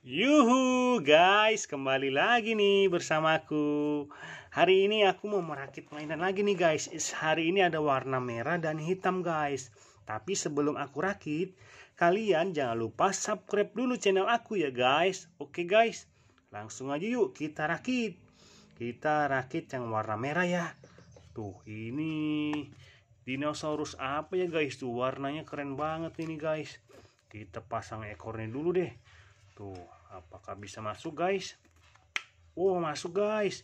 Yuhu guys, kembali lagi nih bersamaku Hari ini aku mau merakit mainan lagi nih guys Hari ini ada warna merah dan hitam guys Tapi sebelum aku rakit Kalian jangan lupa subscribe dulu channel aku ya guys Oke guys, langsung aja yuk kita rakit Kita rakit yang warna merah ya Tuh ini dinosaurus apa ya guys Tuh warnanya keren banget ini guys Kita pasang ekornya dulu deh Tuh, apakah bisa masuk guys? Oh, masuk guys.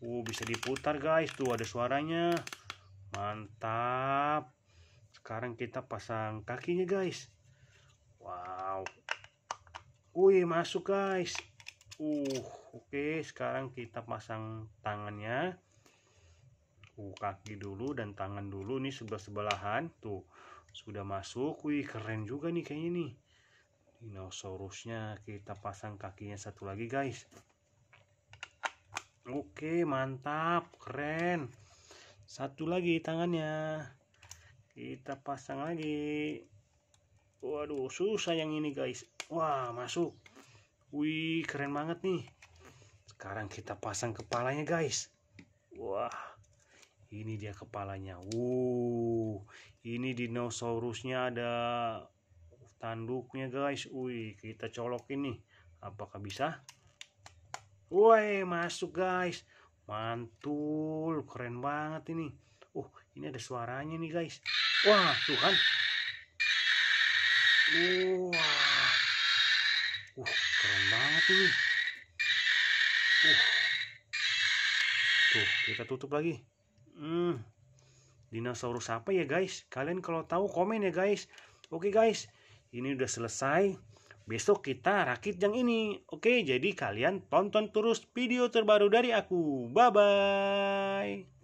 Oh, bisa diputar guys. Tuh ada suaranya. Mantap. Sekarang kita pasang kakinya guys. Wow. Wih, masuk guys. Uh, oke. Sekarang kita pasang tangannya. Uh, kaki dulu dan tangan dulu nih sebelah-sebelahan. Tuh, sudah masuk. Wih, keren juga nih kayaknya nih dinosaurusnya kita pasang kakinya satu lagi guys oke mantap keren satu lagi tangannya kita pasang lagi waduh susah yang ini guys wah masuk wih keren banget nih sekarang kita pasang kepalanya guys wah ini dia kepalanya Uh ini dinosaurusnya ada tanduknya guys Wih kita colok ini, apakah bisa Woi masuk guys mantul keren banget ini uh ini ada suaranya nih guys wah tuh kan wah uh keren banget ini uh tuh kita tutup lagi hmm dinosaurus apa ya guys kalian kalau tahu komen ya guys oke guys ini udah selesai besok kita rakit yang ini oke jadi kalian tonton terus video terbaru dari aku bye bye